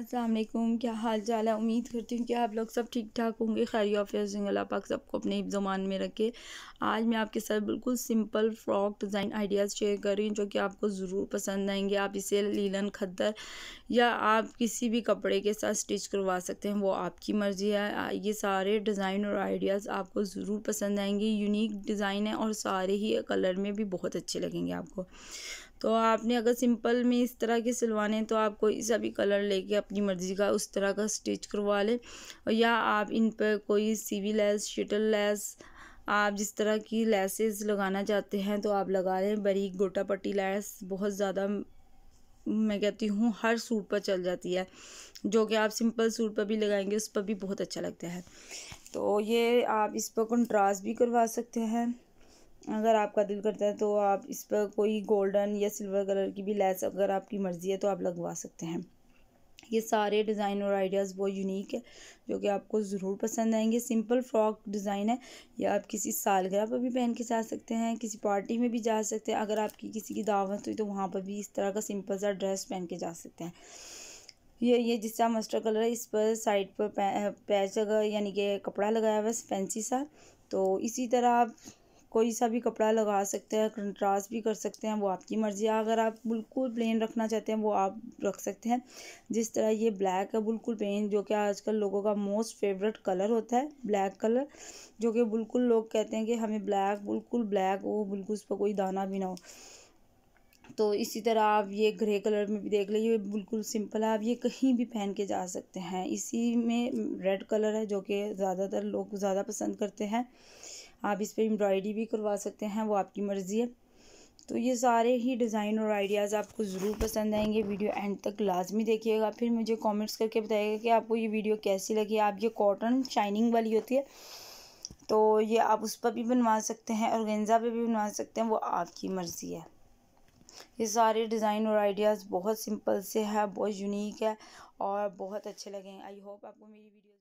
असलम क्या हाल चाल है उम्मीद करती हूँ कि आप लोग सब ठीक ठाक होंगे खैर ऑफिसिंग अल्लाह पाक सबको अपने ज़ुबान में रखे आज मैं आपके साथ बिल्कुल simple frock design ideas share कर रही हूँ जो कि आपको ज़रूर पसंद आएंगे आप इसे लीलन खद्दर या आप किसी भी कपड़े के साथ स्टिच करवा सकते हैं वो आपकी मर्ज़ी है ये सारे डिज़ाइन और आइडियाज़ आपको ज़रूर पसंद आएंगे यूनिक डिज़ाइन है और सारे ही कलर में भी बहुत अच्छे लगेंगे आपको तो आपने अगर सिंपल में इस तरह के सिलवाने हैं तो आप कोई सा भी कलर लेके अपनी मर्ज़ी का उस तरह का स्टिच करवा लें और या आप इन पर कोई सीवी लेस शटल लेस आप जिस तरह की लेसेस लगाना चाहते हैं तो आप लगा लें बड़ी गोटा पट्टी लेस बहुत ज़्यादा मैं कहती हूँ हर सूट पर चल जाती है जो कि आप सिंपल सूट पर भी लगाएंगे उस पर भी बहुत अच्छा लगता है तो ये आप इस पर कंट्रास्ट भी करवा सकते हैं अगर आपका दिल करता है तो आप इस पर कोई गोल्डन या सिल्वर कलर की भी लैस अगर आपकी मर्ज़ी है तो आप लगवा सकते हैं ये सारे डिज़ाइन और आइडियाज़ बहुत यूनिक है जो कि आपको ज़रूर पसंद आएंगे सिंपल फ्रॉक डिज़ाइन है या आप किसी सालगिरह पर भी पहन के जा सकते हैं किसी पार्टी में भी जा सकते हैं अगर आपकी किसी की दावत हुई तो वहाँ पर भी इस तरह का सिंपल सा ड्रेस पहन के जा सकते हैं ये ये जिस तरह मस्टर कलर है इस पर साइड पर पैच अगर यानी कि कपड़ा लगाया हुआ फैंसी सा तो इसी तरह आप कोई सा भी कपड़ा लगा सकते हैं कंट्रास्ट भी कर सकते हैं वो आपकी मर्ज़ी है अगर आप बिल्कुल प्लेन रखना चाहते हैं वो आप रख सकते हैं जिस तरह ये ब्लैक है बिल्कुल प्लेन जो कि आजकल लोगों का मोस्ट फेवरेट कलर होता है ब्लैक कलर जो कि बिल्कुल लोग कहते हैं कि हमें ब्लैक बिल्कुल ब्लैक हो बिल्कुल उस पर कोई दाना भी ना हो तो इसी तरह आप ये ग्रे कलर में भी देख लीजिए बिल्कुल सिंपल है आप ये कहीं भी पहन के जा सकते हैं इसी में रेड कलर है जो कि ज़्यादातर लोग ज़्यादा पसंद करते हैं आप इस पर एम्ब्रॉयडरी भी करवा सकते हैं वो आपकी मर्ज़ी है तो ये सारे ही डिज़ाइन और आइडियाज़ आपको ज़रूर पसंद आएंगे वीडियो एंड तक लाजमी देखिएगा फिर मुझे कमेंट्स करके बताइएगा कि आपको ये वीडियो कैसी लगी आप ये कॉटन शाइनिंग वाली होती है तो ये आप उस पर भी बनवा सकते हैं और गेंजा पर भी बनवा सकते हैं वो आपकी मर्ज़ी है ये सारे डिज़ाइन और आइडियाज़ बहुत सिंपल से है बहुत यूनिक है और बहुत अच्छे लगे हैं आई होप आपको मेरी वीडियो